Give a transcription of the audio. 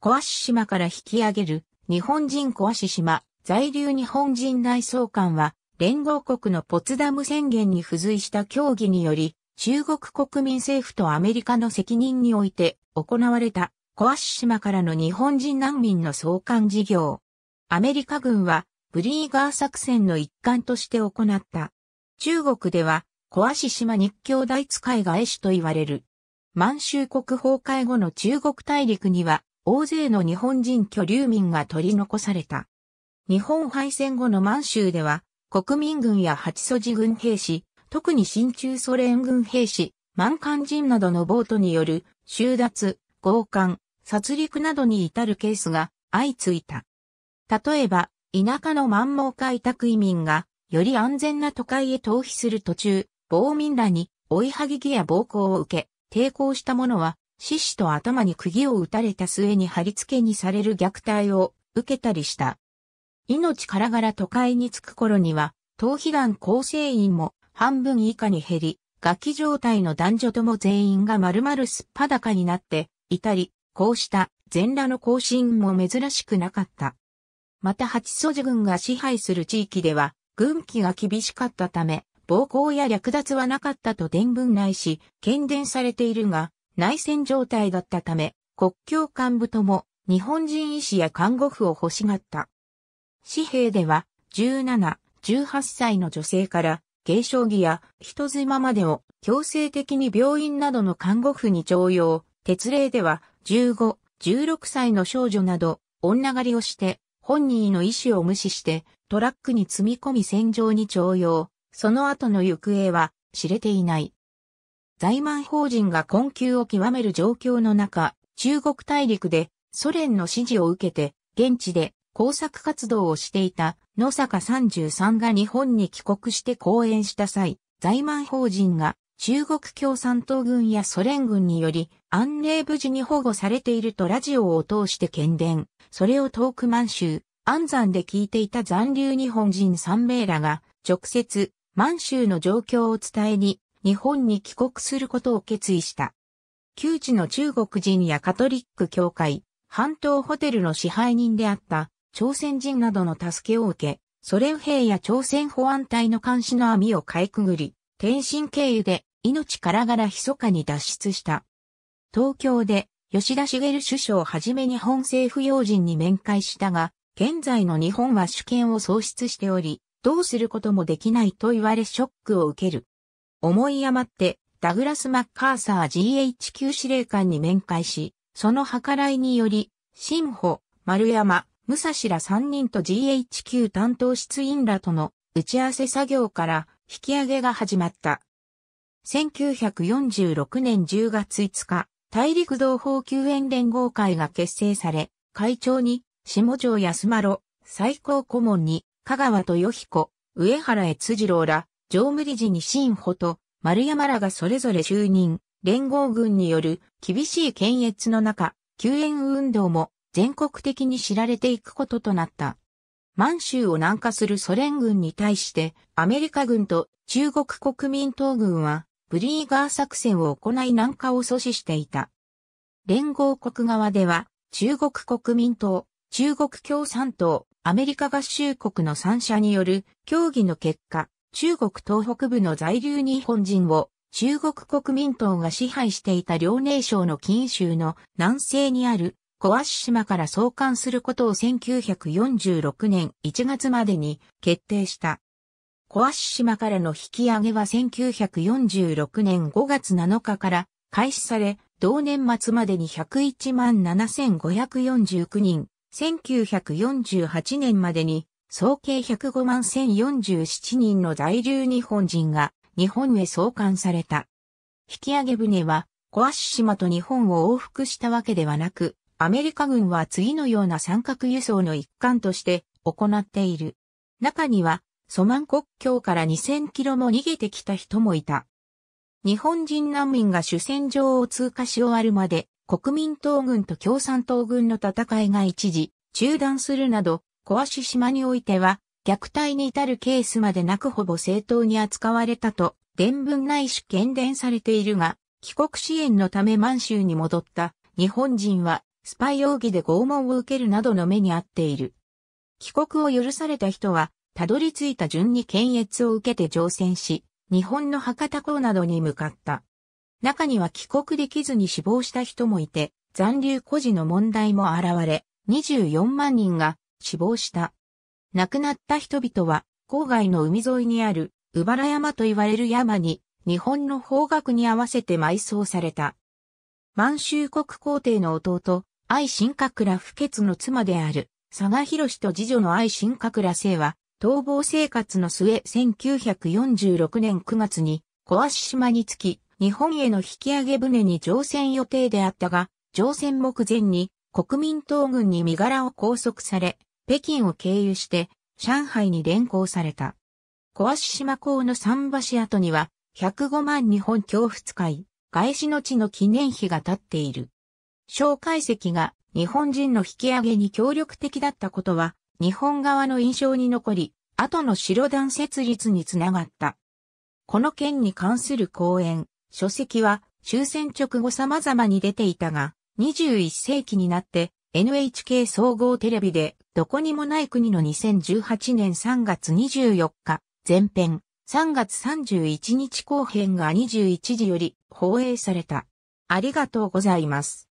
小足島から引き上げる日本人小足島在留日本人内相官は連合国のポツダム宣言に付随した協議により中国国民政府とアメリカの責任において行われた小足島からの日本人難民の送還事業。アメリカ軍はブリーガー作戦の一環として行った。中国では小足島日教大使会が絵師と言われる。満州国崩壊後の中国大陸には大勢の日本人居留民が取り残された。日本敗戦後の満州では、国民軍や八祖寺軍兵士、特に新中ソ連軍兵士、満漢人などのボートによる、収奪、強姦、殺戮などに至るケースが相次いだ。例えば、田舎の満蒙開拓移民が、より安全な都会へ逃避する途中、暴民らに追いはぎきや暴行を受け、抵抗した者は獅子と頭に釘を打たれた末に貼り付けにされる虐待を受けたりした。命からがら都会に着く頃には、逃避団構成員も半分以下に減り、ガキ状態の男女とも全員が丸々すっぱだかになっていたり、こうした全裸の行進も珍しくなかった。また八祖寺軍が支配する地域では、軍旗が厳しかったため、暴行や略奪はなかったと伝聞ないし、懸伝されているが、内戦状態だったため、国境幹部とも日本人医師や看護婦を欲しがった。紙幣では、17、18歳の女性から、軽症着や人妻までを強制的に病院などの看護婦に徴用、鉄令では、15、16歳の少女など、女狩りをして、本人の意思を無視して、トラックに積み込み戦場に徴用、その後の行方は知れていない。財満法人が困窮を極める状況の中、中国大陸でソ連の指示を受けて、現地で工作活動をしていた野坂33が日本に帰国して講演した際、財満法人が中国共産党軍やソ連軍により安寧無事に保護されているとラジオを通して喧伝、それを遠く満州、安山で聞いていた残留日本人3名らが直接満州の状況を伝えに日本に帰国することを決意した。旧知の中国人やカトリック教会、半島ホテルの支配人であった朝鮮人などの助けを受け、ソ連兵や朝鮮保安隊の監視の網をかいくぐり、天津経由で命からがら密かに脱出した。東京で吉田茂首相をはじめ日本政府要人に面会したが、現在の日本は主権を喪失しており、どうすることもできないと言われショックを受ける。思い余って、ダグラス・マッカーサー GHQ 司令官に面会し、その計らいにより、新保、丸山、武蔵ら3人と GHQ 担当室員らとの打ち合わせ作業から引き上げが始まった。1946年10月5日、大陸同胞救援連合会が結成され、会長に下条安丸、最高顧問に香川豊彦、上原悦次郎ら常務理事に新穂と丸山らがそれぞれ就任、連合軍による厳しい検閲の中、救援運動も全国的に知られていくこととなった。満州を南下するソ連軍に対してアメリカ軍と中国国民党軍はブリーガー作戦を行い南下を阻止していた。連合国側では中国国民党、中国共産党、アメリカ合衆国の三者による協議の結果、中国東北部の在留日本人を中国国民党が支配していた遼寧省の金州の南西にある小足島から送還することを1946年1月までに決定した。小足島からの引き上げは1946年5月7日から開始され、同年末までに101万7549人、1948年までに総計105万1047人の在留日本人が日本へ送還された。引き上げ船は小足島と日本を往復したわけではなく、アメリカ軍は次のような三角輸送の一環として行っている。中には、ソマン国境から2000キロも逃げてきた人もいた。日本人難民が主戦場を通過し終わるまで、国民党軍と共産党軍の戦いが一時中断するなど、小足島においては、虐待に至るケースまでなくほぼ正当に扱われたと、伝聞ないし喧伝されているが、帰国支援のため満州に戻った日本人は、スパイ容疑で拷問を受けるなどの目に遭っている。帰国を許された人は、たどり着いた順に検閲を受けて乗船し、日本の博多港などに向かった。中には帰国できずに死亡した人もいて、残留孤児の問題も現れ、24万人が死亡した。亡くなった人々は、郊外の海沿いにある、うばら山と言われる山に、日本の方角に合わせて埋葬された。満州国皇帝の弟、愛新閣ら不潔の妻である、佐賀博士と次女の愛新閣ら生は、逃亡生活の末1946年9月に、小足島に着き、日本への引き上げ船に乗船予定であったが、乗船目前に国民党軍に身柄を拘束され、北京を経由して上海に連行された。小足島港の桟橋跡には105万日本恐怖使い、外資の地の記念碑が立っている。蒋介石が日本人の引き上げに協力的だったことは、日本側の印象に残り、後の白団設立につながった。この件に関する講演、書籍は終戦直後様々に出ていたが、21世紀になって NHK 総合テレビでどこにもない国の2018年3月24日、前編、3月31日後編が21時より放映された。ありがとうございます。